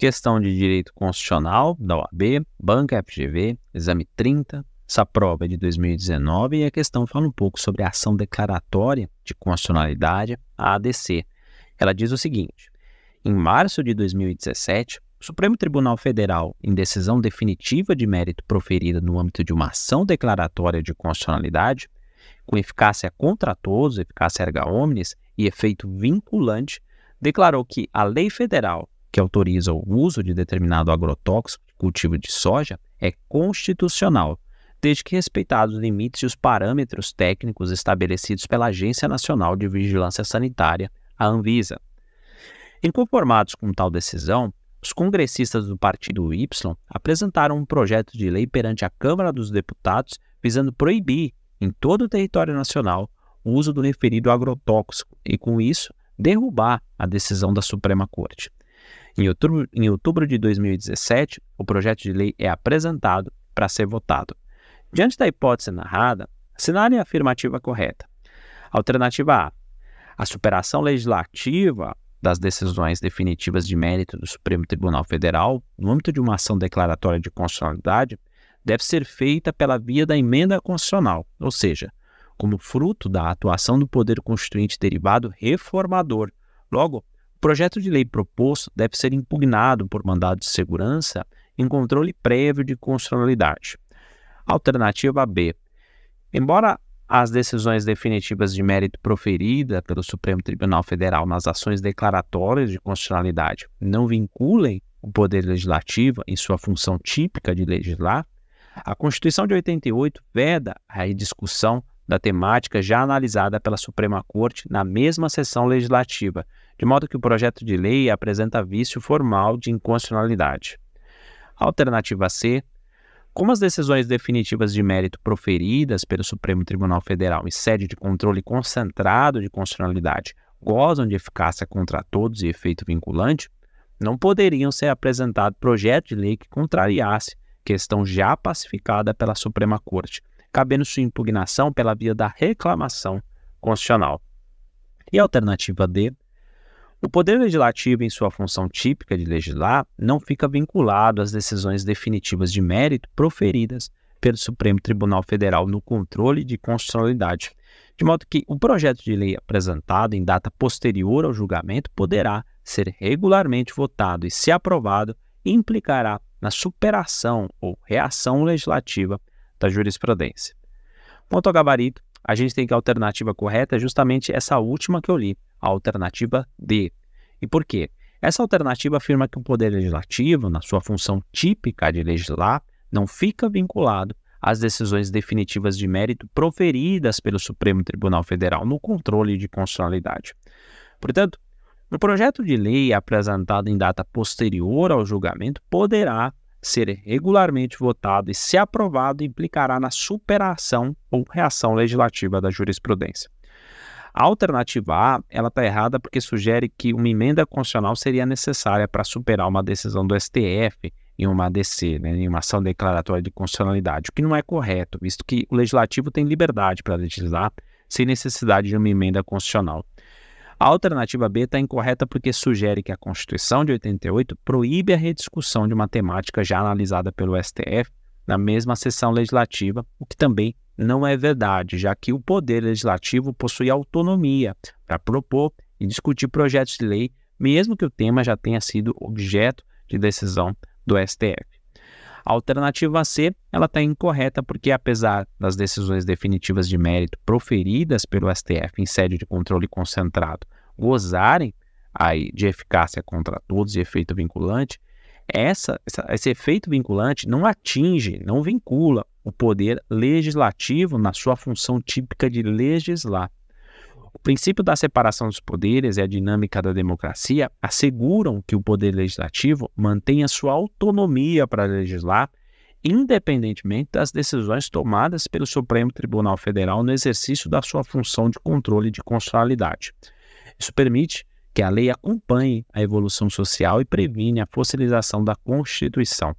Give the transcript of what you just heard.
Questão de Direito Constitucional da OAB, Banca FGV, Exame 30, essa prova é de 2019 e a questão fala um pouco sobre a ação declaratória de constitucionalidade, a ADC. Ela diz o seguinte: em março de 2017, o Supremo Tribunal Federal, em decisão definitiva de mérito proferida no âmbito de uma ação declaratória de constitucionalidade, com eficácia contra todos, eficácia erga omnes e efeito vinculante, declarou que a lei federal que autoriza o uso de determinado agrotóxico de cultivo de soja é constitucional, desde que respeitados os limites e os parâmetros técnicos estabelecidos pela Agência Nacional de Vigilância Sanitária, a Anvisa. Inconformados com tal decisão, os congressistas do Partido Y apresentaram um projeto de lei perante a Câmara dos Deputados visando proibir, em todo o território nacional, o uso do referido agrotóxico e, com isso, derrubar a decisão da Suprema Corte. Em outubro, em outubro de 2017, o projeto de lei é apresentado para ser votado. Diante da hipótese narrada, assinale a afirmativa correta. Alternativa A. A superação legislativa das decisões definitivas de mérito do Supremo Tribunal Federal, no âmbito de uma ação declaratória de constitucionalidade, deve ser feita pela via da emenda constitucional, ou seja, como fruto da atuação do poder constituinte derivado reformador, logo o projeto de lei proposto deve ser impugnado por mandado de segurança em controle prévio de constitucionalidade. Alternativa B. Embora as decisões definitivas de mérito proferida pelo Supremo Tribunal Federal nas ações declaratórias de constitucionalidade não vinculem o Poder Legislativo em sua função típica de legislar, a Constituição de 88 veda a discussão da temática já analisada pela Suprema Corte na mesma sessão legislativa, de modo que o projeto de lei apresenta vício formal de inconstitucionalidade. Alternativa C. Como as decisões definitivas de mérito proferidas pelo Supremo Tribunal Federal em sede de controle concentrado de constitucionalidade gozam de eficácia contra todos e efeito vinculante, não poderiam ser apresentados projeto de lei que contrariasse questão já pacificada pela Suprema Corte, cabendo sua impugnação pela via da reclamação constitucional. E alternativa D, o Poder Legislativo, em sua função típica de legislar, não fica vinculado às decisões definitivas de mérito proferidas pelo Supremo Tribunal Federal no controle de constitucionalidade, de modo que o projeto de lei apresentado em data posterior ao julgamento poderá ser regularmente votado e, se aprovado, implicará na superação ou reação legislativa da jurisprudência. Quanto ao gabarito, a gente tem que a alternativa correta é justamente essa última que eu li, a alternativa D. E por quê? Essa alternativa afirma que o Poder Legislativo, na sua função típica de legislar, não fica vinculado às decisões definitivas de mérito proferidas pelo Supremo Tribunal Federal no controle de constitucionalidade. Portanto, um projeto de lei apresentado em data posterior ao julgamento poderá ser regularmente votado e, se aprovado, implicará na superação ou reação legislativa da jurisprudência. A alternativa A, ela está errada porque sugere que uma emenda constitucional seria necessária para superar uma decisão do STF em uma ADC, né, em uma ação declaratória de constitucionalidade, o que não é correto, visto que o legislativo tem liberdade para legislar sem necessidade de uma emenda constitucional. A alternativa B está incorreta porque sugere que a Constituição de 88 proíbe a rediscussão de uma temática já analisada pelo STF na mesma sessão legislativa, o que também não é verdade, já que o poder legislativo possui autonomia para propor e discutir projetos de lei, mesmo que o tema já tenha sido objeto de decisão do STF. A alternativa C, ela está incorreta porque apesar das decisões definitivas de mérito proferidas pelo STF em sede de controle concentrado gozarem aí de eficácia contra todos e efeito vinculante, essa, essa, esse efeito vinculante não atinge, não vincula o poder legislativo na sua função típica de legislar. O princípio da separação dos poderes e a dinâmica da democracia asseguram que o poder legislativo mantenha sua autonomia para legislar, independentemente das decisões tomadas pelo Supremo Tribunal Federal no exercício da sua função de controle de constitucionalidade. Isso permite que a lei acompanhe a evolução social e previne a fossilização da Constituição.